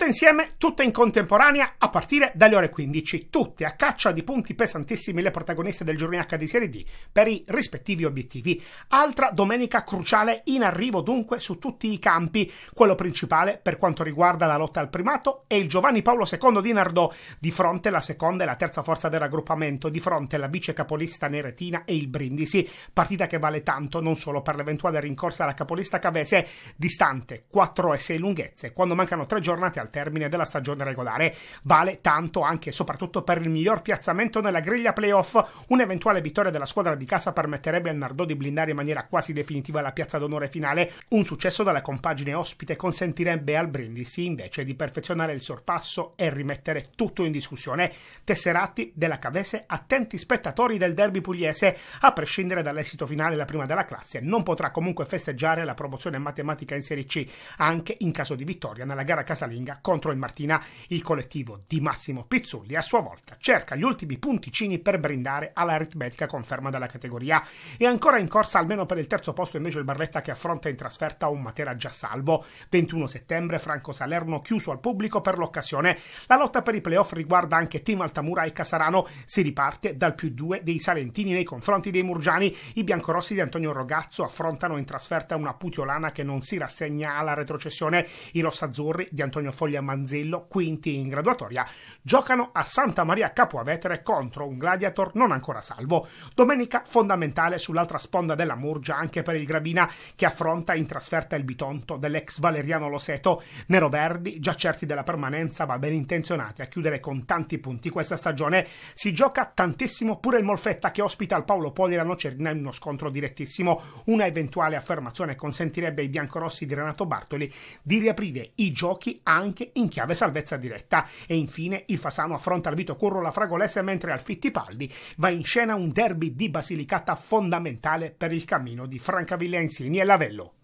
tutte insieme, tutte in contemporanea, a partire dalle ore 15, tutte a caccia di punti pesantissimi le protagoniste del giorno H di Serie D per i rispettivi obiettivi. Altra domenica cruciale in arrivo dunque su tutti i campi, quello principale per quanto riguarda la lotta al primato è il Giovanni Paolo II di Nardò, di fronte la seconda e la terza forza del raggruppamento, di fronte la vice capolista Neretina e il Brindisi, partita che vale tanto non solo per l'eventuale rincorsa alla capolista Cavese, distante 4 e 6 lunghezze, quando mancano 3 giornate al termine della stagione regolare. Vale tanto anche e soprattutto per il miglior piazzamento nella griglia playoff. Un'eventuale vittoria della squadra di casa permetterebbe al Nardò di blindare in maniera quasi definitiva la piazza d'onore finale. Un successo dalla compagine ospite consentirebbe al Brindisi invece di perfezionare il sorpasso e rimettere tutto in discussione. Tesseratti della Cavese, attenti spettatori del derby pugliese, a prescindere dall'esito finale la prima della classe, non potrà comunque festeggiare la promozione matematica in Serie C, anche in caso di vittoria nella gara casalinga contro il Martina, il collettivo di Massimo Pizzulli a sua volta cerca gli ultimi punticini per brindare all'aritmetica conferma della categoria. E ancora in corsa almeno per il terzo posto invece il Barletta che affronta in trasferta un Matera già salvo. 21 settembre Franco Salerno chiuso al pubblico per l'occasione. La lotta per i playoff riguarda anche Team Altamura e Casarano. Si riparte dal più 2 dei Salentini nei confronti dei Murgiani. I biancorossi di Antonio Rogazzo affrontano in trasferta una Putiolana che non si rassegna alla retrocessione. I rossazzurri di Antonio Foglio Foglia Manzello, quinti in graduatoria, giocano a Santa Maria Capoavetere contro un Gladiator non ancora salvo. Domenica fondamentale sull'altra sponda della Murgia anche per il Gravina che affronta in trasferta il Bitonto dell'ex Valeriano Loseto. Nero Verdi, già certi della permanenza, va ben intenzionati a chiudere con tanti punti questa stagione. Si gioca tantissimo pure il Molfetta che ospita il Paolo Poli la Nocerina in uno scontro direttissimo. Una eventuale affermazione consentirebbe ai biancorossi di Renato Bartoli di riaprire i giochi anche anche in chiave salvezza diretta. E infine il Fasano affronta il Vito Curro la Fragolese mentre al Fittipaldi va in scena un derby di Basilicata fondamentale per il cammino di Francavilla Insini e Lavello.